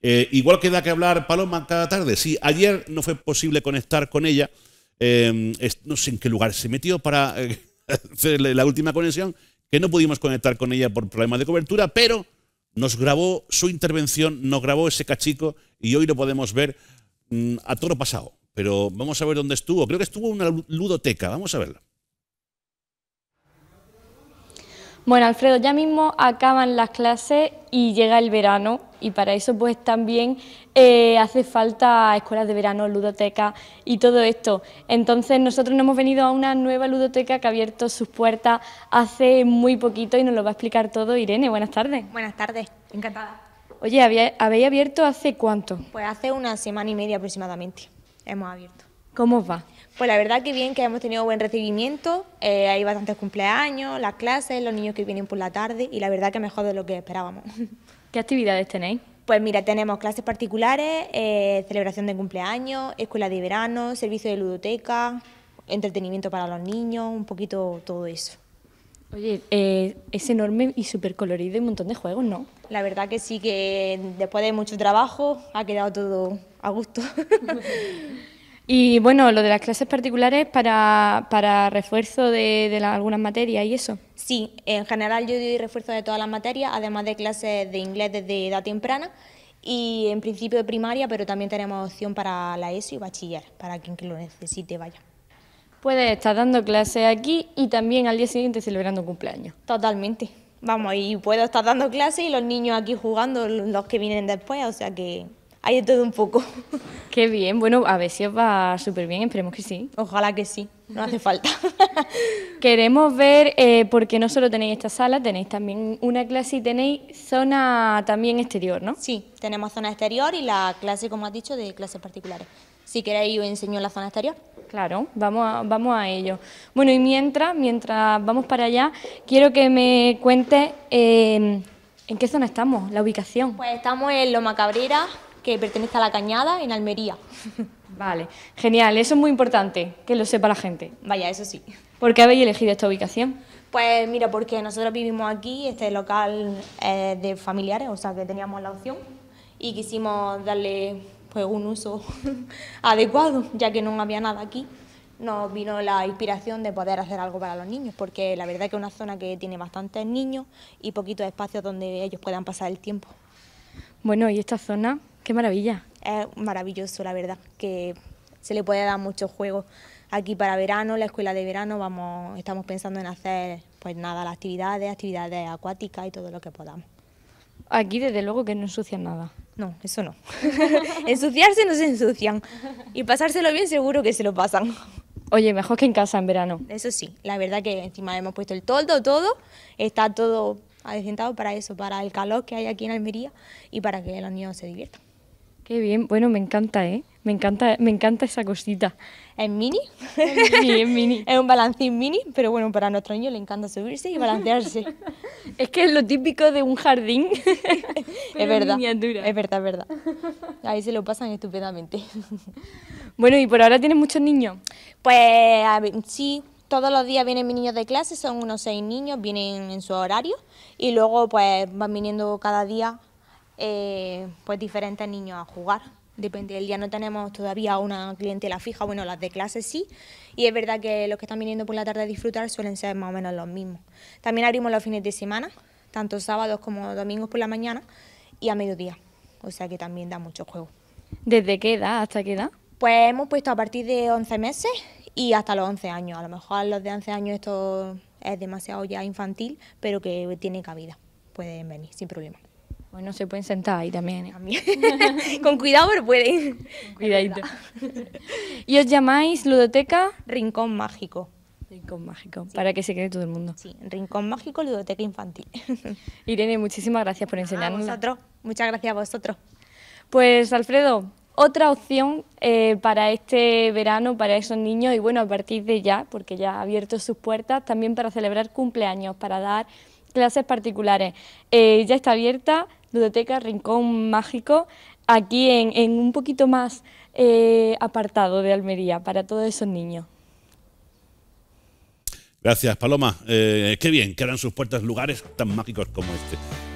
Eh, igual queda que hablar Paloma cada tarde. Sí, ayer no fue posible conectar con ella. Em, no sé en qué lugar se metió para eh, hacerle la última conexión, que no pudimos conectar con ella por problemas de cobertura, pero nos grabó su intervención, nos grabó ese cachico y hoy lo podemos ver mm, a toro pasado. Pero vamos a ver dónde estuvo. Creo que estuvo en una ludoteca. Vamos a verla Bueno, Alfredo, ya mismo acaban las clases y llega el verano y para eso pues también eh, hace falta escuelas de verano, ludoteca y todo esto. Entonces nosotros nos hemos venido a una nueva ludoteca que ha abierto sus puertas hace muy poquito y nos lo va a explicar todo Irene. Buenas tardes. Buenas tardes, encantada. Oye, ¿habéis abierto hace cuánto? Pues hace una semana y media aproximadamente hemos abierto. ¿Cómo va? Pues la verdad que bien, que hemos tenido buen recibimiento, eh, hay bastantes cumpleaños, las clases, los niños que vienen por la tarde y la verdad que mejor de lo que esperábamos. ¿Qué actividades tenéis? Pues mira, tenemos clases particulares, eh, celebración de cumpleaños, escuela de verano, servicio de ludoteca, entretenimiento para los niños, un poquito todo eso. Oye, eh, es enorme y súper colorido y un montón de juegos, ¿no? La verdad que sí, que después de mucho trabajo ha quedado todo a gusto. Y bueno, lo de las clases particulares para, refuerzo de, de algunas materias y eso. Sí, en general yo doy refuerzo de todas las materias, además de clases de inglés desde edad temprana y en principio de primaria, pero también tenemos opción para la ESO y bachiller, para quien que lo necesite, vaya. Puedes estar dando clases aquí y también al día siguiente celebrando cumpleaños. Totalmente. Vamos, y puedo estar dando clases y los niños aquí jugando, los que vienen después, o sea que hay de todo un poco. Qué bien, bueno, a ver si os va súper bien, esperemos que sí. Ojalá que sí, no hace falta. Queremos ver, eh, porque no solo tenéis esta sala, tenéis también una clase y tenéis zona también exterior, ¿no? Sí, tenemos zona exterior y la clase, como has dicho, de clases particulares. Si queréis, os enseño la zona exterior. Claro, vamos a, vamos a ello. Bueno, y mientras, mientras vamos para allá, quiero que me cuentes eh, en qué zona estamos, la ubicación. Pues estamos en Loma Cabrera, que pertenece a La Cañada, en Almería. Vale, genial, eso es muy importante, que lo sepa la gente. Vaya, eso sí. ¿Por qué habéis elegido esta ubicación? Pues mira, porque nosotros vivimos aquí, este local de familiares, o sea que teníamos la opción y quisimos darle pues un uso adecuado, ya que no había nada aquí. Nos vino la inspiración de poder hacer algo para los niños, porque la verdad que es una zona que tiene bastantes niños y poquitos espacios donde ellos puedan pasar el tiempo. Bueno, ¿y esta zona Qué maravilla. Es maravilloso, la verdad, que se le puede dar mucho juego Aquí para verano, la escuela de verano, vamos, estamos pensando en hacer, pues nada, las actividades, actividades acuáticas y todo lo que podamos. Aquí desde luego que no ensucian nada. No, eso no. Ensuciarse no se ensucian. Y pasárselo bien seguro que se lo pasan. Oye, mejor que en casa en verano. Eso sí, la verdad que encima hemos puesto el toldo, todo, está todo adecentado para eso, para el calor que hay aquí en Almería y para que los niños se diviertan. Qué bien, bueno, me encanta, ¿eh? Me encanta, me encanta esa cosita. ¿Es mini? Es mini, es mini. es un balancín mini, pero bueno, para nuestro niño le encanta subirse y balancearse. es que es lo típico de un jardín. es verdad. Es verdad, es verdad. Ahí se lo pasan estupendamente. bueno, ¿y por ahora tienes muchos niños? Pues sí, todos los días vienen mis niños de clase, son unos seis niños, vienen en su horario y luego pues van viniendo cada día eh, pues diferentes niños a jugar. Depende del día, no tenemos todavía una clientela fija, bueno, las de clase sí, y es verdad que los que están viniendo por la tarde a disfrutar suelen ser más o menos los mismos. También abrimos los fines de semana, tanto sábados como domingos por la mañana y a mediodía, o sea que también da mucho juego. ¿Desde qué edad hasta qué edad? Pues hemos puesto a partir de 11 meses y hasta los 11 años. A lo mejor los de 11 años esto es demasiado ya infantil, pero que tiene cabida. Pueden venir sin problema. Bueno, se pueden sentar ahí también. ¿eh? Con cuidado, pero pueden. cuidadito. y os llamáis Ludoteca Rincón Mágico. Rincón Mágico, para que se quede todo el mundo. Sí, Rincón Mágico, Ludoteca Infantil. Irene, muchísimas gracias por enseñarnos. A Muchas gracias a vosotros. Pues, Alfredo, otra opción eh, para este verano, para esos niños, y bueno, a partir de ya, porque ya ha abierto sus puertas, también para celebrar cumpleaños, para dar clases particulares. Eh, ya está abierta Ludoteca Rincón Mágico, aquí en, un poquito más eh, apartado de Almería, para todos esos niños. Gracias, Paloma. Eh, qué bien, que eran sus puertas lugares tan mágicos como este.